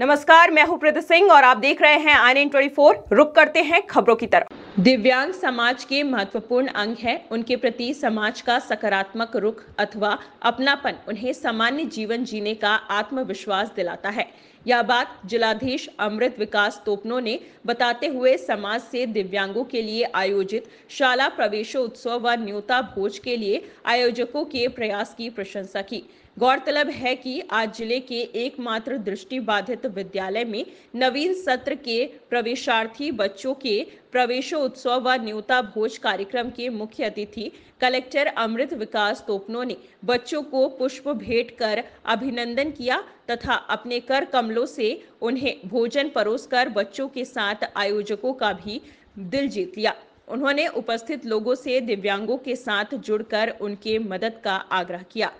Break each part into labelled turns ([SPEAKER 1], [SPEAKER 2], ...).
[SPEAKER 1] नमस्कार मैं हूं प्रद सिंह और आप देख रहे हैं आई एन ट्वेंटी फोर रुक करते हैं खबरों की तरफ दिव्यांग समाज के महत्वपूर्ण अंग है उनके प्रति समाज का सकारात्मक रुख अथवा अपनापन उन्हें सामान्य जीवन जीने का आत्मविश्वास दिलाता है यह बात जिलाधीश अमृत विकास तोपनो ने बताते हुए समाज से दिव्यांगों के लिए आयोजित शाला प्रवेशोत्सव व न्योता भोज के लिए आयोजकों के प्रयास की प्रशंसा की गौरतलब है कि आज जिले के एकमात्र दृष्टि बाधित विद्यालय में नवीन सत्र के प्रवेशार्थी बच्चों के प्रवेशो उत्सव व न्यूता भोज कार्यक्रम के मुख्य अतिथि कलेक्टर अमृत विकास तोपनो ने बच्चों को पुष्प भेंट कर अभिनंदन किया तथा अपने कर कमलों से उन्हें भोजन परोसकर बच्चों के साथ आयोजकों का भी दिल जीत लिया उन्होंने उपस्थित लोगों से दिव्यांगों के साथ जुड़कर उनके मदद का आग्रह किया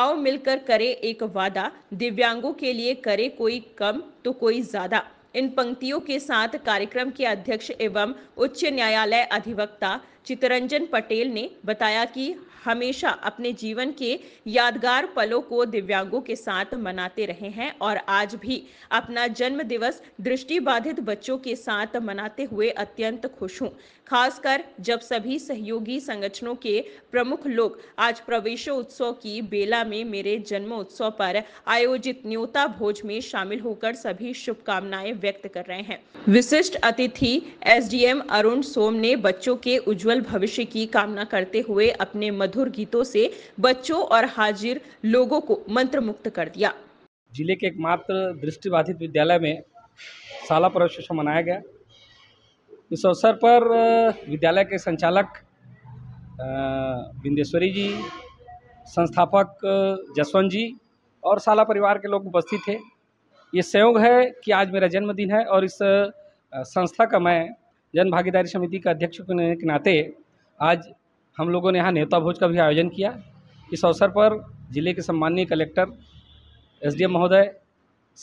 [SPEAKER 1] आओ मिलकर करे एक वादा दिव्यांगों के लिए करे कोई कम तो कोई ज्यादा इन पंक्तियों के साथ कार्यक्रम के अध्यक्ष एवं उच्च न्यायालय अधिवक्ता चितरंजन पटेल ने बताया कि हमेशा अपने जीवन के यादगार पलों को दिव्यांगों के साथ मनाते रहे हैं और आज भी अपना जन्म दिवस दृष्टिबाधित बच्चों के साथ मनाते हुए अत्यंत खुश हूँ खासकर जब सभी सहयोगी संगठनों के प्रमुख लोग आज उत्सव की बेला में मेरे जन्म उत्सव पर आयोजित न्योता भोज में शामिल होकर सभी शुभकामनाएं व्यक्त कर रहे हैं विशिष्ट अतिथि एसडीएम अरुण सोम ने बच्चों के उज्जवल उज्जवल भविष्य की कामना करते हुए अपने मधुर गीतों से बच्चों और हाजिर लोगों को मंत्र मुक्त कर दिया जिले के एकमात्र
[SPEAKER 2] दृष्टिबाधित विद्यालय में शाला प्रवेशोत्सव मनाया गया इस अवसर पर विद्यालय के संचालक बिंदेश्वरी जी संस्थापक जसवंत जी और साला परिवार के लोग उपस्थित थे ये संयोग है कि आज मेरा जन्मदिन है और इस संस्था का मैं जन भागीदारी समिति के अध्यक्ष के नाते आज हम लोगों ने यहाँ नेता भोज का भी आयोजन किया इस अवसर पर जिले के सम्माननीय कलेक्टर एसडीएम महोदय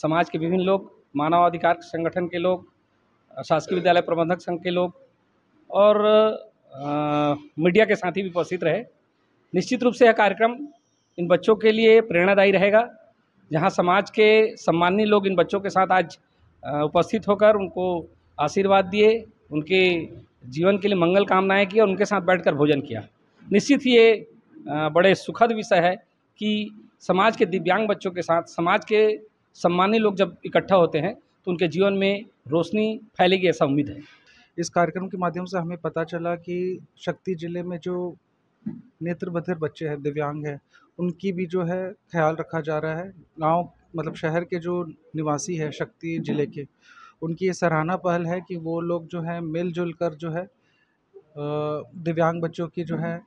[SPEAKER 2] समाज के विभिन्न लोग मानवाधिकार संगठन के लोग शासकीय विद्यालय प्रबंधक संघ के लोग और आ, मीडिया के साथी भी उपस्थित रहे निश्चित रूप से यह कार्यक्रम इन बच्चों के लिए प्रेरणादायी रहेगा जहां समाज के सम्माननीय लोग इन बच्चों के साथ आज उपस्थित होकर उनको आशीर्वाद दिए उनके जीवन के लिए मंगल कामनाएँ की और उनके साथ बैठकर भोजन किया निश्चित ही ये बड़े सुखद विषय है कि समाज के दिव्यांग बच्चों के साथ समाज के सम्मानीय लोग जब इकट्ठा होते हैं तो उनके जीवन में रोशनी फैलेगी ऐसा उम्मीद है इस कार्यक्रम के माध्यम
[SPEAKER 3] से हमें पता चला कि शक्ति ज़िले में जो नेत्र बधिर बच्चे हैं दिव्यांग हैं उनकी भी जो है ख्याल रखा जा रहा है गांव मतलब शहर के जो निवासी हैं शक्ति ज़िले के उनकी ये सराहना पहल है कि वो लोग जो है मिलजुल कर जो है दिव्यांग बच्चों की जो है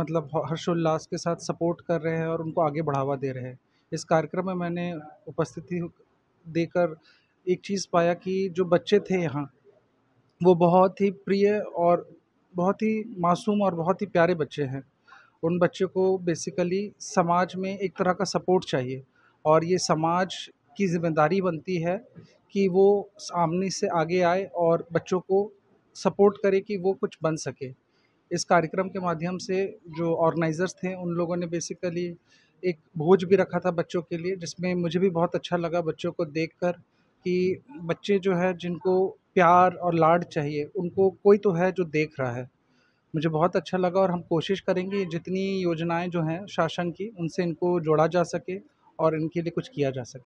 [SPEAKER 3] मतलब हर्षोल्लास के साथ सपोर्ट कर रहे हैं और उनको आगे बढ़ावा दे रहे हैं इस कार्यक्रम में मैंने उपस्थिति देकर एक चीज़ पाया कि जो बच्चे थे यहाँ वो बहुत ही प्रिय और बहुत ही मासूम और बहुत ही प्यारे बच्चे हैं उन बच्चों को बेसिकली समाज में एक तरह का सपोर्ट चाहिए और ये समाज की जिम्मेदारी बनती है कि वो सामने से आगे आए और बच्चों को सपोर्ट करे कि वो कुछ बन सके इस कार्यक्रम के माध्यम से जो ऑर्गेनाइज़र्स थे उन लोगों ने बेसिकली एक भोज भी रखा था बच्चों के लिए जिसमें मुझे भी बहुत अच्छा लगा बच्चों को देख कर कि बच्चे जो है जिनको प्यार और लाड चाहिए उनको कोई तो है जो देख रहा है मुझे बहुत अच्छा लगा और हम कोशिश करेंगे जितनी योजनाएं जो हैं शासन की उनसे इनको जोड़ा जा सके और इनके लिए कुछ किया जा सके